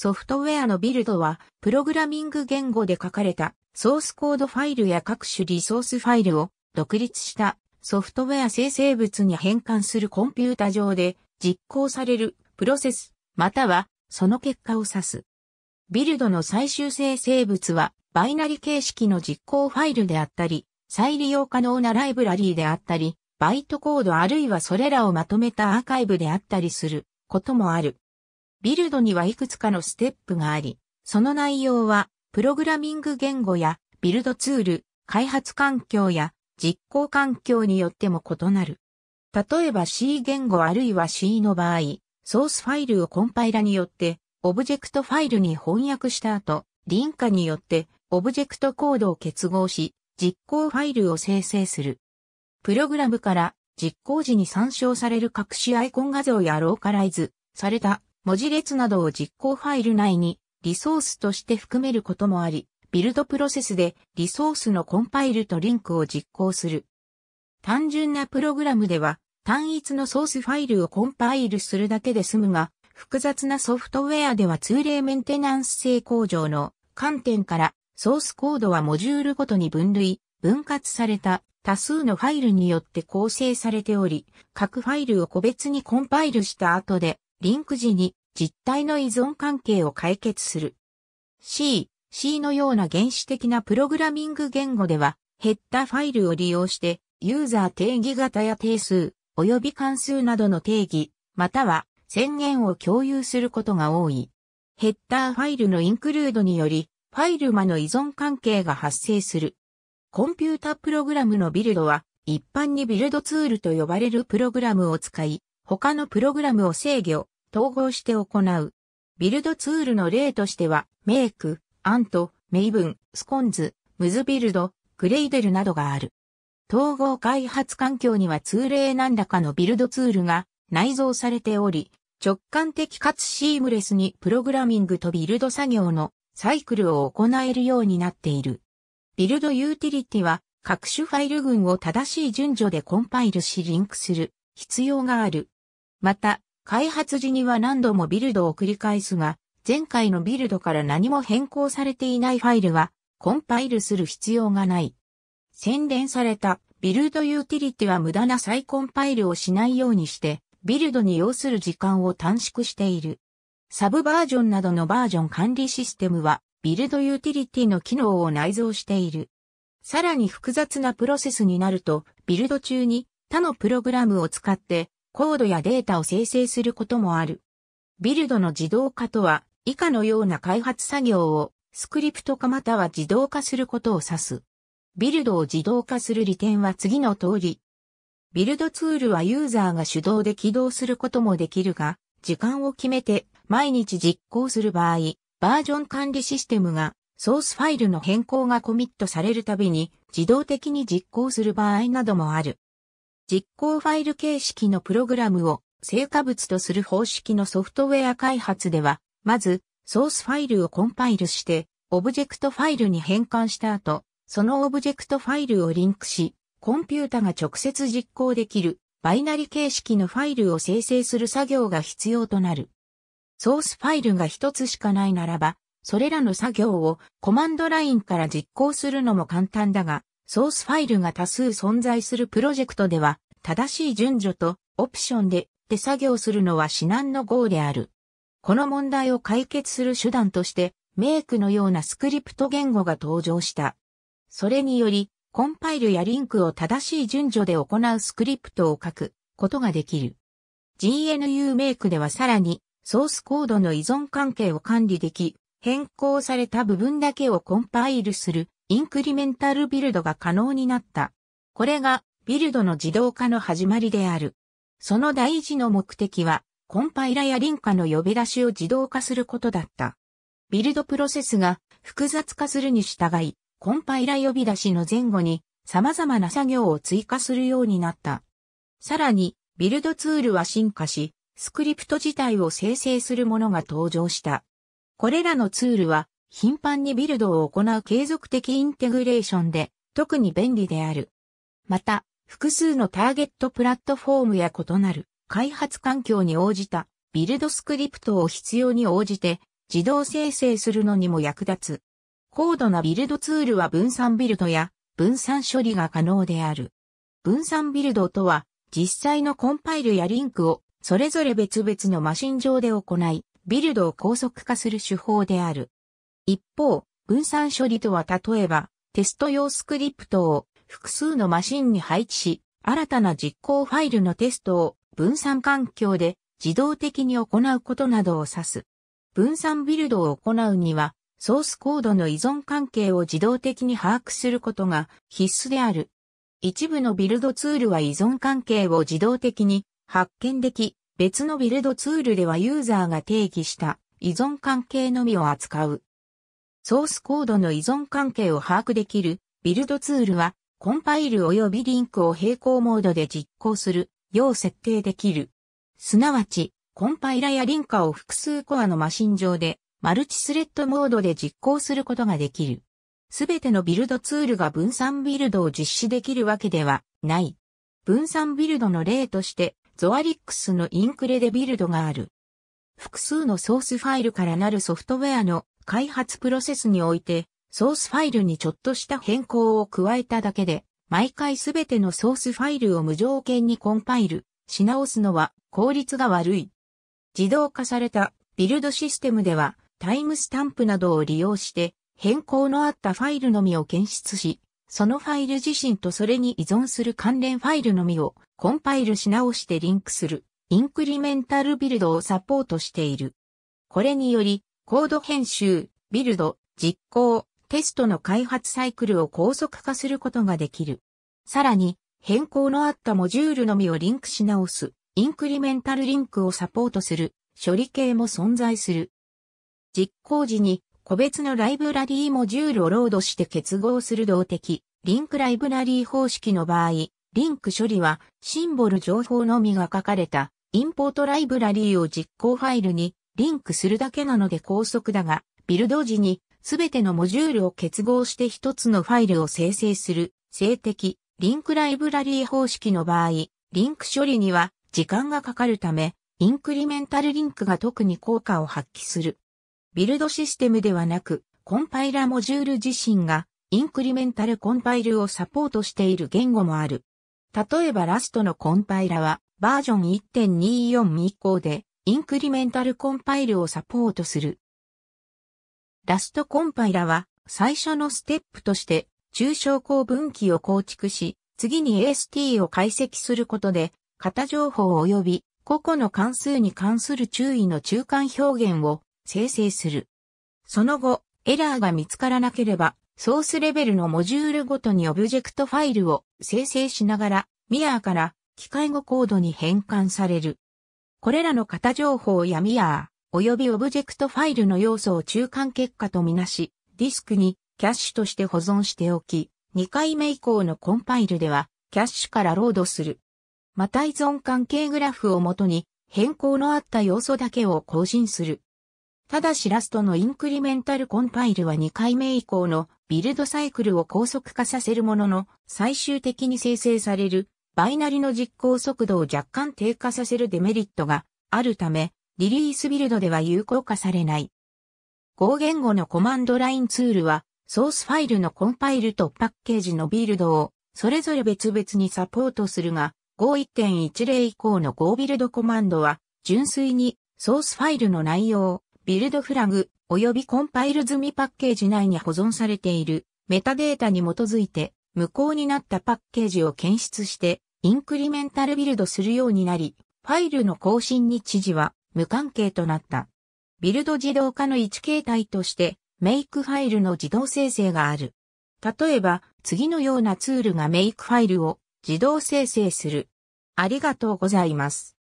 ソフトウェアのビルドは、プログラミング言語で書かれたソースコードファイルや各種リソースファイルを独立したソフトウェア生成物に変換するコンピュータ上で実行されるプロセス、またはその結果を指す。ビルドの最終生成物はバイナリ形式の実行ファイルであったり、再利用可能なライブラリーであったり、バイトコードあるいはそれらをまとめたアーカイブであったりすることもある。ビルドにはいくつかのステップがあり、その内容は、プログラミング言語やビルドツール、開発環境や実行環境によっても異なる。例えば C 言語あるいは C の場合、ソースファイルをコンパイラによってオブジェクトファイルに翻訳した後、ン化によってオブジェクトコードを結合し、実行ファイルを生成する。プログラムから実行時に参照される隠しアイコン画像やローカライズされた文字列などを実行ファイル内にリソースとして含めることもあり、ビルドプロセスでリソースのコンパイルとリンクを実行する。単純なプログラムでは単一のソースファイルをコンパイルするだけで済むが、複雑なソフトウェアでは通例メンテナンス性向上の観点からソースコードはモジュールごとに分類、分割された多数のファイルによって構成されており、各ファイルを個別にコンパイルした後で、リンク時に実体の依存関係を解決する。C、C のような原始的なプログラミング言語では、ヘッダファイルを利用して、ユーザー定義型や定数、及び関数などの定義、または宣言を共有することが多い。ヘッダーファイルのインクルードにより、ファイル間の依存関係が発生する。コンピュータプログラムのビルドは、一般にビルドツールと呼ばれるプログラムを使い、他のプログラムを制御、統合して行う。ビルドツールの例としては、メイク、アント、メイブン、スコンズ、ムズビルド、グレイデルなどがある。統合開発環境には通例何らかのビルドツールが内蔵されており、直感的かつシームレスにプログラミングとビルド作業のサイクルを行えるようになっている。ビルドユーティリティは各種ファイル群を正しい順序でコンパイルしリンクする必要がある。また、開発時には何度もビルドを繰り返すが、前回のビルドから何も変更されていないファイルは、コンパイルする必要がない。洗練されたビルドユーティリティは無駄な再コンパイルをしないようにして、ビルドに要する時間を短縮している。サブバージョンなどのバージョン管理システムは、ビルドユーティリティの機能を内蔵している。さらに複雑なプロセスになると、ビルド中に他のプログラムを使ってコードやデータを生成することもある。ビルドの自動化とは、以下のような開発作業をスクリプト化または自動化することを指す。ビルドを自動化する利点は次の通り。ビルドツールはユーザーが手動で起動することもできるが、時間を決めて毎日実行する場合、バージョン管理システムがソースファイルの変更がコミットされるたびに自動的に実行する場合などもある。実行ファイル形式のプログラムを成果物とする方式のソフトウェア開発では、まず、ソースファイルをコンパイルして、オブジェクトファイルに変換した後、そのオブジェクトファイルをリンクし、コンピュータが直接実行できる、バイナリ形式のファイルを生成する作業が必要となる。ソースファイルが一つしかないならば、それらの作業をコマンドラインから実行するのも簡単だが、ソースファイルが多数存在するプロジェクトでは、正しい順序とオプションで手作業するのは至難の号である。この問題を解決する手段として、メイクのようなスクリプト言語が登場した。それにより、コンパイルやリンクを正しい順序で行うスクリプトを書くことができる。GNU メイクではさらに、ソースコードの依存関係を管理でき、変更された部分だけをコンパイルするインクリメンタルビルドが可能になった。これがビルドの自動化の始まりである。その第一の目的は、コンパイラやリンカの呼び出しを自動化することだった。ビルドプロセスが複雑化するに従い、コンパイラ呼び出しの前後に様々な作業を追加するようになった。さらに、ビルドツールは進化し、スクリプト自体を生成するものが登場した。これらのツールは頻繁にビルドを行う継続的インテグレーションで特に便利である。また、複数のターゲットプラットフォームや異なる開発環境に応じたビルドスクリプトを必要に応じて自動生成するのにも役立つ。高度なビルドツールは分散ビルドや分散処理が可能である。分散ビルドとは実際のコンパイルやリンクをそれぞれ別々のマシン上で行い、ビルドを高速化する手法である。一方、分散処理とは例えば、テスト用スクリプトを複数のマシンに配置し、新たな実行ファイルのテストを分散環境で自動的に行うことなどを指す。分散ビルドを行うには、ソースコードの依存関係を自動的に把握することが必須である。一部のビルドツールは依存関係を自動的に発見でき、別のビルドツールではユーザーが定義した依存関係のみを扱う。ソースコードの依存関係を把握できるビルドツールは、コンパイル及びリンクを並行モードで実行するよう設定できる。すなわち、コンパイラやリンカを複数コアのマシン上でマルチスレッドモードで実行することができる。すべてのビルドツールが分散ビルドを実施できるわけではない。分散ビルドの例として、ゾアリックスのインクレでビルドがある。複数のソースファイルからなるソフトウェアの開発プロセスにおいて、ソースファイルにちょっとした変更を加えただけで、毎回すべてのソースファイルを無条件にコンパイルし直すのは効率が悪い。自動化されたビルドシステムではタイムスタンプなどを利用して変更のあったファイルのみを検出し、そのファイル自身とそれに依存する関連ファイルのみをコンパイルし直してリンクするインクリメンタルビルドをサポートしている。これによりコード編集、ビルド、実行、テストの開発サイクルを高速化することができる。さらに、変更のあったモジュールのみをリンクし直す、インクリメンタルリンクをサポートする、処理系も存在する。実行時に、個別のライブラリーモジュールをロードして結合する動的、リンクライブラリー方式の場合、リンク処理はシンボル情報のみが書かれたインポートライブラリーを実行ファイルにリンクするだけなので高速だが、ビルド時にすべてのモジュールを結合して一つのファイルを生成する静的リンクライブラリー方式の場合、リンク処理には時間がかかるため、インクリメンタルリンクが特に効果を発揮する。ビルドシステムではなく、コンパイラモジュール自身がインクリメンタルコンパイルをサポートしている言語もある。例えばラストのコンパイラはバージョン1.24以降でインクリメンタルコンパイルをサポートする。ラストコンパイラは最初のステップとして中小項分岐を構築し、次に AST を解析することで、型情報及び個々の関数に関する注意の中間表現を生成する。その後、エラーが見つからなければ、ソースレベルのモジュールごとにオブジェクトファイルを生成しながら、ミアーから機械語コードに変換される。これらの型情報やミアー、及びオブジェクトファイルの要素を中間結果とみなし、ディスクにキャッシュとして保存しておき、2回目以降のコンパイルでは、キャッシュからロードする。また依存関係グラフをもとに、変更のあった要素だけを更新する。ただしラストのインクリメンタルコンパイルは2回目以降のビルドサイクルを高速化させるものの最終的に生成されるバイナリの実行速度を若干低下させるデメリットがあるため、リリースビルドでは有効化されない。合言語のコマンドラインツールは、ソースファイルのコンパイルとパッケージのビルドを、それぞれ別々にサポートするが、5.1.10以降の Go ビルドコマンドは、純粋にソースファイルの内容、ビルドフラグ、及びコンパイル済みパッケージ内に保存されているメタデータに基づいて無効になったパッケージを検出してインクリメンタルビルドするようになり、ファイルの更新に知事は無関係となった。ビルド自動化の一形態として、メイクファイルの自動生成がある。例えば、次のようなツールがメイクファイルを自動生成する。ありがとうございます。